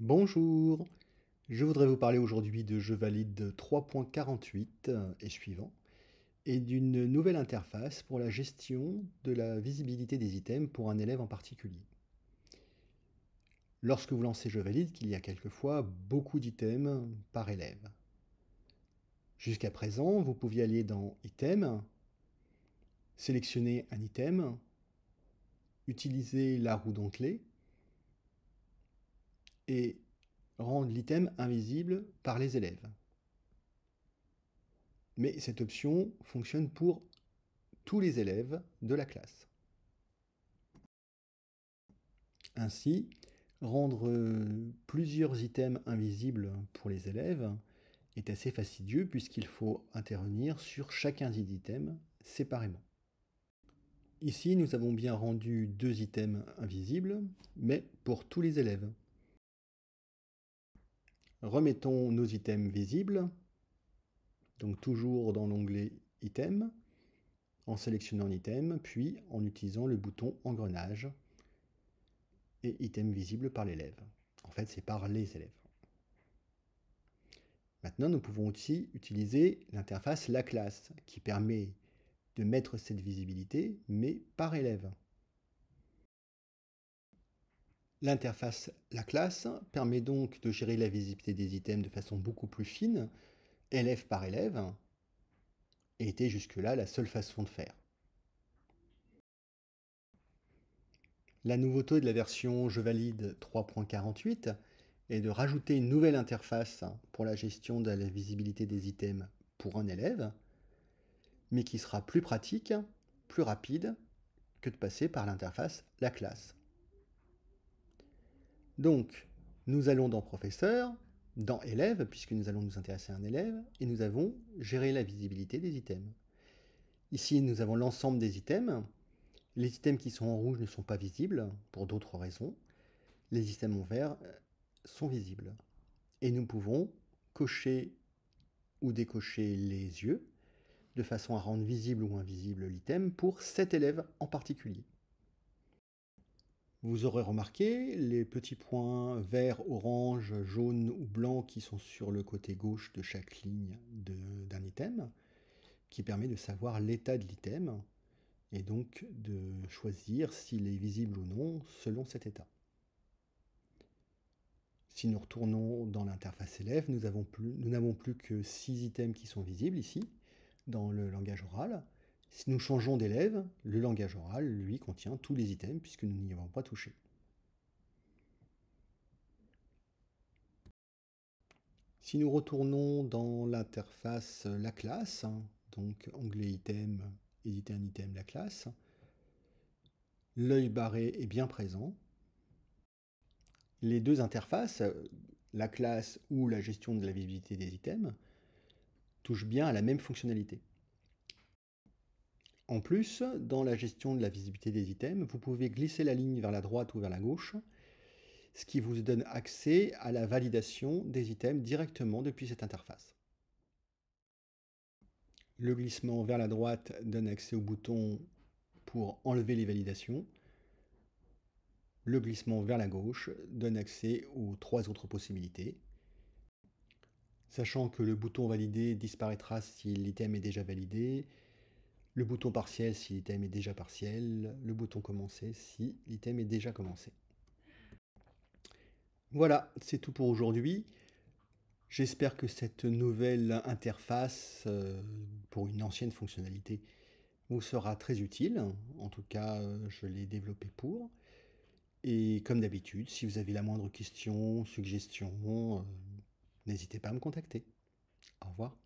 Bonjour, je voudrais vous parler aujourd'hui de Jeux valide 3.48 euh, et suivant, et d'une nouvelle interface pour la gestion de la visibilité des items pour un élève en particulier. Lorsque vous lancez Je valide, qu'il y a quelquefois beaucoup d'items par élève. Jusqu'à présent, vous pouviez aller dans Item, sélectionner un item, utiliser la roue d'enclé, et rendre l'item invisible par les élèves. Mais cette option fonctionne pour tous les élèves de la classe. Ainsi, rendre euh, plusieurs items invisibles pour les élèves est assez fastidieux puisqu'il faut intervenir sur chacun des items séparément. Ici, nous avons bien rendu deux items invisibles, mais pour tous les élèves. Remettons nos items visibles, donc toujours dans l'onglet « Items, en sélectionnant item, puis en utilisant le bouton « Engrenage » et « Item visible par l'élève ». En fait, c'est par les élèves. Maintenant, nous pouvons aussi utiliser l'interface La classe qui permet de mettre cette visibilité, mais par élève. L'interface La classe permet donc de gérer la visibilité des items de façon beaucoup plus fine, élève par élève, et était jusque-là la seule façon de faire. La nouveauté de la version Je valide 3.48 est de rajouter une nouvelle interface pour la gestion de la visibilité des items pour un élève, mais qui sera plus pratique, plus rapide que de passer par l'interface La classe. Donc, nous allons dans professeur, dans élève, puisque nous allons nous intéresser à un élève, et nous avons géré la visibilité des items. Ici, nous avons l'ensemble des items. Les items qui sont en rouge ne sont pas visibles, pour d'autres raisons. Les items en vert euh, sont visibles. Et nous pouvons cocher ou décocher les yeux, de façon à rendre visible ou invisible l'item pour cet élève en particulier. Vous aurez remarqué les petits points vert, orange, jaune ou blanc qui sont sur le côté gauche de chaque ligne d'un item, qui permet de savoir l'état de l'item, et donc de choisir s'il est visible ou non selon cet état. Si nous retournons dans l'interface élève, nous n'avons plus, plus, que six items qui sont visibles ici, dans le langage oral, si nous changeons d'élève, le langage oral, lui, contient tous les items puisque nous n'y avons pas touché. Si nous retournons dans l'interface euh, La classe, hein, donc onglet item, éditer un item La classe, l'œil barré est bien présent. Les deux interfaces, euh, la classe ou la gestion de la visibilité des items, touchent bien à la même fonctionnalité. En plus, dans la gestion de la visibilité des items, vous pouvez glisser la ligne vers la droite ou vers la gauche, ce qui vous donne accès à la validation des items directement depuis cette interface. Le glissement vers la droite donne accès au bouton pour enlever les validations. Le glissement vers la gauche donne accès aux trois autres possibilités. Sachant que le bouton valider disparaîtra si l'item est déjà validé, le bouton partiel si l'item est déjà partiel, le bouton commencé si l'item est déjà commencé. Voilà, c'est tout pour aujourd'hui. J'espère que cette nouvelle interface euh, pour une ancienne fonctionnalité vous sera très utile. En tout cas, euh, je l'ai développée pour. Et comme d'habitude, si vous avez la moindre question, suggestion, euh, n'hésitez pas à me contacter. Au revoir.